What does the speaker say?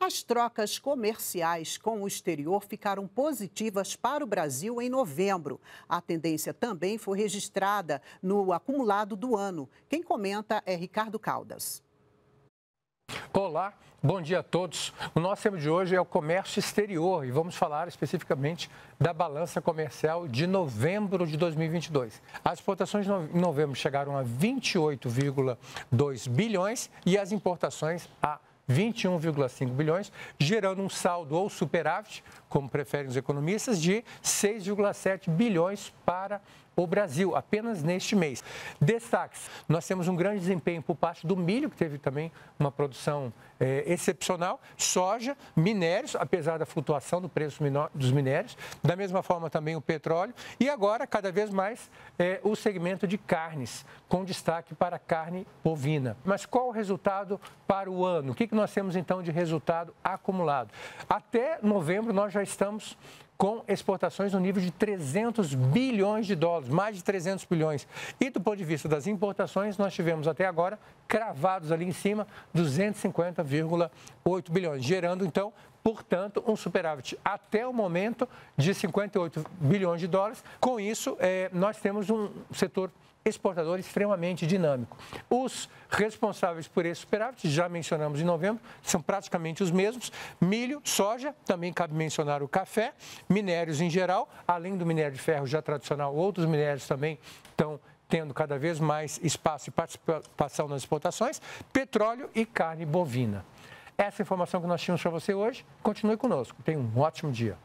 As trocas comerciais com o exterior ficaram positivas para o Brasil em novembro. A tendência também foi registrada no acumulado do ano. Quem comenta é Ricardo Caldas. Olá, bom dia a todos. O nosso tema de hoje é o comércio exterior e vamos falar especificamente da balança comercial de novembro de 2022. As exportações em novembro chegaram a 28,2 bilhões e as importações a 21,5 bilhões, gerando um saldo ou superávit, como preferem os economistas, de 6,7 bilhões para o Brasil, apenas neste mês. Destaques: nós temos um grande desempenho por parte do milho, que teve também uma produção é, excepcional, soja, minérios, apesar da flutuação do preço dos minérios, da mesma forma também o petróleo, e agora, cada vez mais, é, o segmento de carnes, com destaque para a carne bovina. Mas qual o resultado para o ano? O que, que nós temos então de resultado acumulado? Até novembro, nós já estamos com exportações no nível de 300 bilhões de dólares, mais de 300 bilhões. E do ponto de vista das importações, nós tivemos até agora cravados ali em cima 250,8 bilhões, gerando então portanto, um superávit até o momento de 58 bilhões de dólares. Com isso, é, nós temos um setor exportador extremamente dinâmico. Os responsáveis por esse superávit, já mencionamos em novembro, são praticamente os mesmos: milho, soja, também cabe mencionar o café, minérios em geral, além do minério de ferro já tradicional, outros minérios também estão tendo cada vez mais espaço e participação nas exportações, petróleo e carne bovina. Essa informação que nós tínhamos para você hoje, continue conosco. Tenha um ótimo dia.